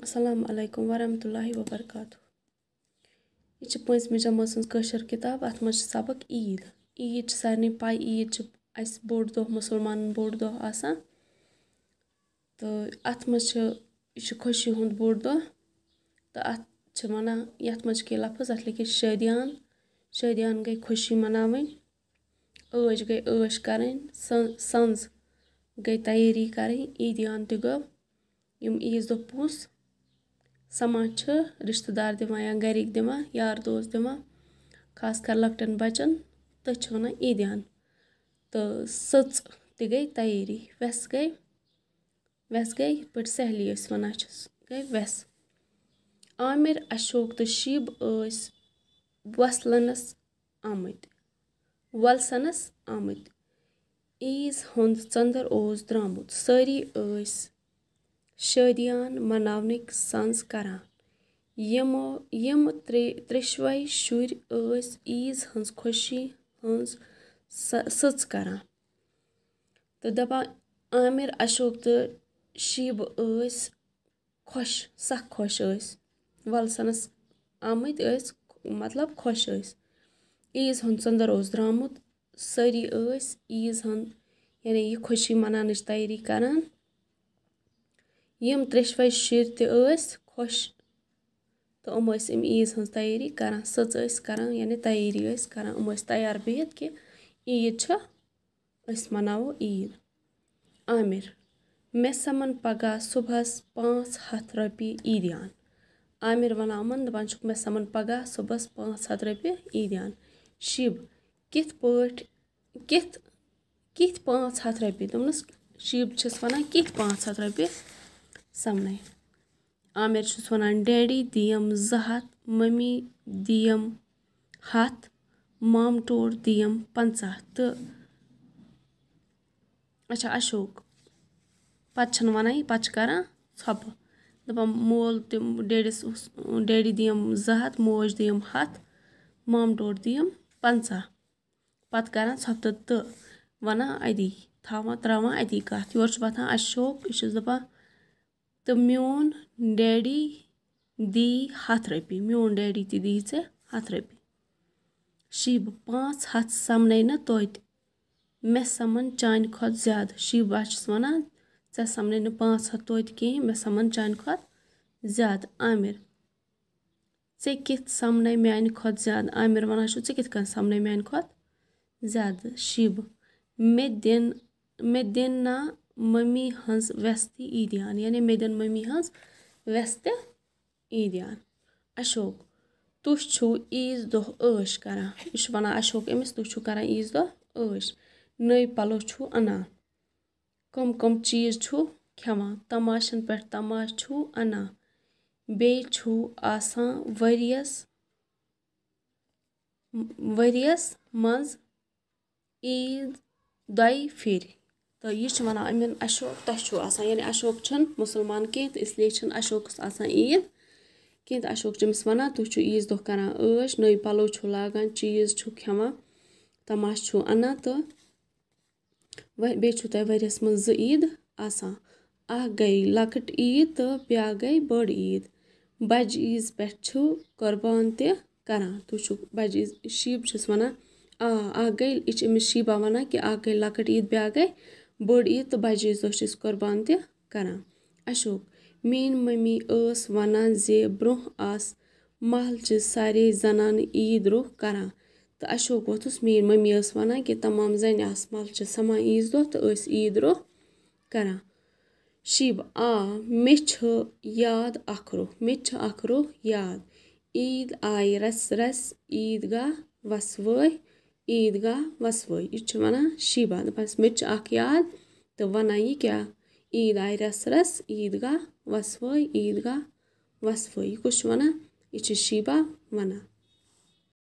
السلام علیکم ورحمتُلہِ وبرکاتہ یہِ چھِ پٲنٛژمہِ جمٲژ سٕنٛز کٲشِر کِتاب اَتھ منٛز چھِ سبق عیٖد عیٖد چھِ سارنٕے پَے عیٖد چھِ اَسہِ بوٚڑ دۄہ مُسلمانَن بوٚڑ دۄہ آسان تہٕ اَتھ منٛز چھِ یہِ چھُ خوشی ہُنٛد بوٚڑ دۄہ تہٕ اَتھ چھِ وَنان یَتھ منٛز چھِ کینٛہہ لفظ اَتھ لیٚکھِتھ شٲدیان شٲدیان گٔے خوشی مَناوٕنۍ عٲش گٔے عٲش کَرٕنۍ سن سنٛز گٔے تیٲری کَرٕنۍ عیٖدیان تہِ گوٚو یِم عیٖذ دۄہ پوٚژھ سَمان چھِ رِشتہٕ دار دِوان یا گَرِکۍ دِوان یار دوس دِوان خاص کَر لۄکٹٮ۪ن بَچَن تٔتھۍ چھِ وَنان عیٖدیان تہٕ سٕژ تہِ گٔے تیٲری وٮ۪س گٔے وٮ۪س گٔے یِتھ پٲٹھۍ سہلی أسۍ وَنان چھِ سُہ گٔے وٮ۪س عامِر اَشوق تہٕ شیٖب ٲسۍ وَسلَنَس آمٕتۍ وَلسَنَس آمٕتۍ عیٖذ ہُنٛد ژٔنٛدٕر اوس درٛامُت سٲری ٲسۍ شٲدیان مناونٕکۍ سنز کران یِمو یِمہٕ ترٛےٚ ترٛٮ۪شوَے شُرۍ ٲسۍ عیٖز ہٕنٛز خوشی ہٕنٛز سٕژ کران تہٕ دپان عامِر اشوق تہٕ شیٖبہٕ ٲسۍ خۄش سخ خۄش ٲسۍ وَلسَنَس آمٕتۍ ٲسۍ مطلب خۄش ٲسۍ عیٖز ہُنٛد ژٔنٛدر اوس درٛامُت سٲری ٲسۍ عیٖز ہُنٛد یعنی یہِ خوشی مَناونٕچ تیٲری کران یِم ترٛیٚشوَے شُرۍ تہِ ٲسۍ خۄش تہٕ یِم ٲسۍ اَمہِ عیٖذ ہٕنٛز تیٲری کَران سٕژ ٲسۍ کَران یعنی تیٲری ٲسۍ کَران یِم ٲسۍ تیار بِہِتھ کہِ عیٖد چھِ أسۍ مَناوو عیٖد عامِر مےٚ سَمَن پَگاہ صُبحَس پانٛژھ ہَتھ رۄپیہِ عیٖدیان عامِر وَنان یِمَن دَپان چھُکھ مےٚ سَمَن پَگاہ صُبحَس پانٛژھ ہَتھ رۄپیہِ عیٖدیان شِب کِتھ پٲٹھۍ کِتھ کِتھ پانٛژھ ہَتھ رۄپیہِ دوٚپنَس شِب چھِس وَنان کِتھ پانٛژھ ہَتھ رۄپیہِ سَمنَے عامِر چھُس وَنان ڈیڈی دِیَم زٕ ہَتھ مٔمی دِیَم ہَتھ مامٹوٹھ دِیَم پنٛژاہ تہٕ اچھا اشوک پَتہٕ چھِنہٕ وَنان یہِ پَتہٕ چھِ کَران ژھۄپہٕ دَپان مول تہِ ڈیڈِس اوس ڈیڈی دِیَم زٕ ہَتھ موج دِیَم ہَتھ مامٹوٹھ دِیَم پنٛژاہ پَتہٕ کَران ژھۄپہٕ تہٕ وَنان أتی تھاوان ترٛاوان اَتی کَتھ یورٕ چھُ وۄتھان اَشوک یہِ چھُس دَپان تہٕ میون ڈیڈی دی ہَتھ رۄپیہِ میون ڈیڈی تہِ دی ژےٚ ہَتھ رۄپیہِ شیٖبہٕ پانٛژھ ہَتھ سَمنَے نہٕ توتہِ مےٚ سَمَن چانہِ کھۄتہٕ زیادٕ شیٖبہٕ بہٕ حظ چھَس وَنان ژےٚ سَمنَے نہٕ پانٛژھ ہَتھ توتہِ کِہیٖنۍ مےٚ سَمَن چانہِ کھۄتہٕ زیادٕ آمِر ژےٚ کِتھ سَمنَے میٛانہِ کھۄتہٕ زیادٕ آمِر وَنان چھُ ژےٚ کِتھ کٔنۍ سَمنَے میٛانہِ کھۄتہٕ زیادٕ شیٖبہٕ مےٚ دِن مےٚ دِن نا مٔمی ہٕنٛز وٮ۪ستہِ عیٖدیان یعنی مےٚ دِن مٔمی ہٕنٛز وٮ۪ستہِ عیٖدیان اشوق تُہۍ چھُو عیٖذ دۄہ عٲش کَران یہِ چھُ وَنان اشوق أمِس تُہۍ چھُو کَران عیٖذ دۄہ عٲش نٔے پَلو چھُو اَنان کٕم کٕم چیٖز چھُو کھٮ۪وان تماشَن پٮ۪ٹھ تماش چھُو اَنان بیٚیہِ چھُو آسان ؤریَس ؤریَس منٛز عیٖد دۄیہِ پھِرِ تہٕ یہِ چھِ وَنان یِمَن اَشوق تۄہہِ چھُو آسان یعنی اَشوق چھِنہٕ مُسلمان کینٛہہ تہٕ اِسلیے چھِنہٕ اَشوقَس آسان عیٖد کینٛہہ تہٕ اَشوق چھِ أمِس وَنان تُہۍ چھُو عیٖذ دۄہ کَران عٲش نٔے پَلو چھُو لاگان چیٖز چھُو کھٮ۪وان تَماش چھُو اَنان تہٕ وۄنۍ بیٚیہِ چھُو تۄہہِ ؤریَس منٛز زٕ عیٖدٕ آسان اَکھ گٔے لۄکٕٹ عیٖد تہٕ بیٛاکھ گٔے بٔڑ عیٖد بَجہِ عیٖذ پٮ۪ٹھ چھُو قۄربان تہِ کَران تُہۍ چھُو بَجہِ عیٖذ شیٖب چھِس وَنان آ اَکھ گٔے یہِ چھِ أمِس شیٖبا وَنان کہِ اَکھ گٔے لۄکٕٹ عیٖد بیٛاکھ گٔے بٔڑ عیٖد تہٕ بَجہِ عیٖذ دۄہ چھِ أسۍ قۄربان تہِ کَران اَشوک میٛٲنۍ مٔمی ٲس وَنان زِ برٛونٛہہ آسہٕ محلچہِ سارے زَنانہٕ عیٖد روٚف کَران تہٕ اَشوک ووٚتھُس میٛٲنۍ مٔمی ٲس وَنان کہِ تَمام زَنہِ آسہٕ محلچہِ سَمان عیٖذ دۄہ تہٕ ٲسۍ عیٖد روٚف کَران شِب آ مےٚ چھُ یاد اَکھ روٚف مےٚ تہِ چھُ اَکھ روٚف یاد عیٖد آیہِ رَسہٕ رَسہٕ عیٖد گاہ وَسوٲے عیٖد گاہ وَسوٲے یہِ چھِ وَنان شیٖبا دَپان مےٚ تہِ چھُ اَکھ یاد तो वन आई क्या ईद आई रस रस ईद ईदगाह ईद ईदगाह वसवोई कुछ वना इच शिबा वना